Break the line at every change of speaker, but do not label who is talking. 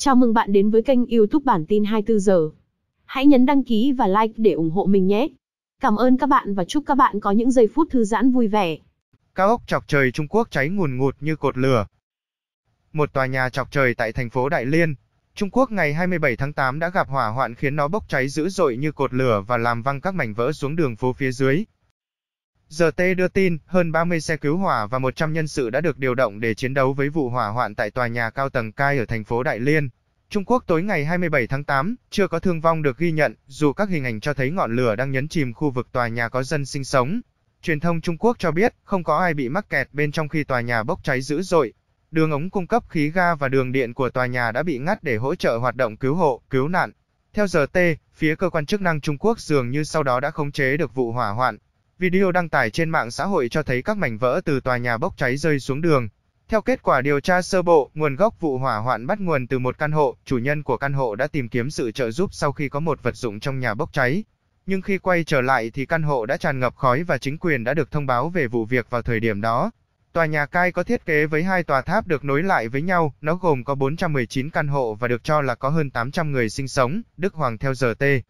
Chào mừng bạn đến với kênh YouTube bản tin 24 giờ. Hãy nhấn đăng ký và like để ủng hộ mình nhé. Cảm ơn các bạn và chúc các bạn có những giây phút thư giãn vui vẻ. Cao ốc
chọc trời Trung Quốc cháy ngùn ngụt như cột lửa. Một tòa nhà chọc trời tại thành phố Đại Liên, Trung Quốc ngày 27 tháng 8 đã gặp hỏa hoạn khiến nó bốc cháy dữ dội như cột lửa và làm văng các mảnh vỡ xuống đường phố phía dưới, GT đưa tin, hơn 30 xe cứu hỏa và 100 nhân sự đã được điều động để chiến đấu với vụ hỏa hoạn tại tòa nhà cao tầng Cai ở thành phố Đại Liên. Trung Quốc tối ngày 27 tháng 8, chưa có thương vong được ghi nhận, dù các hình ảnh cho thấy ngọn lửa đang nhấn chìm khu vực tòa nhà có dân sinh sống. Truyền thông Trung Quốc cho biết, không có ai bị mắc kẹt bên trong khi tòa nhà bốc cháy dữ dội. Đường ống cung cấp khí ga và đường điện của tòa nhà đã bị ngắt để hỗ trợ hoạt động cứu hộ, cứu nạn. Theo giờ T, phía cơ quan chức năng Trung Quốc dường như sau đó đã khống chế được vụ hỏa hoạn. Video đăng tải trên mạng xã hội cho thấy các mảnh vỡ từ tòa nhà bốc cháy rơi xuống đường. Theo kết quả điều tra sơ bộ, nguồn gốc vụ hỏa hoạn bắt nguồn từ một căn hộ, chủ nhân của căn hộ đã tìm kiếm sự trợ giúp sau khi có một vật dụng trong nhà bốc cháy. Nhưng khi quay trở lại thì căn hộ đã tràn ngập khói và chính quyền đã được thông báo về vụ việc vào thời điểm đó. Tòa nhà cai có thiết kế với hai tòa tháp được nối lại với nhau, nó gồm có 419 căn hộ và được cho là có hơn 800 người sinh sống, Đức Hoàng theo giờ T.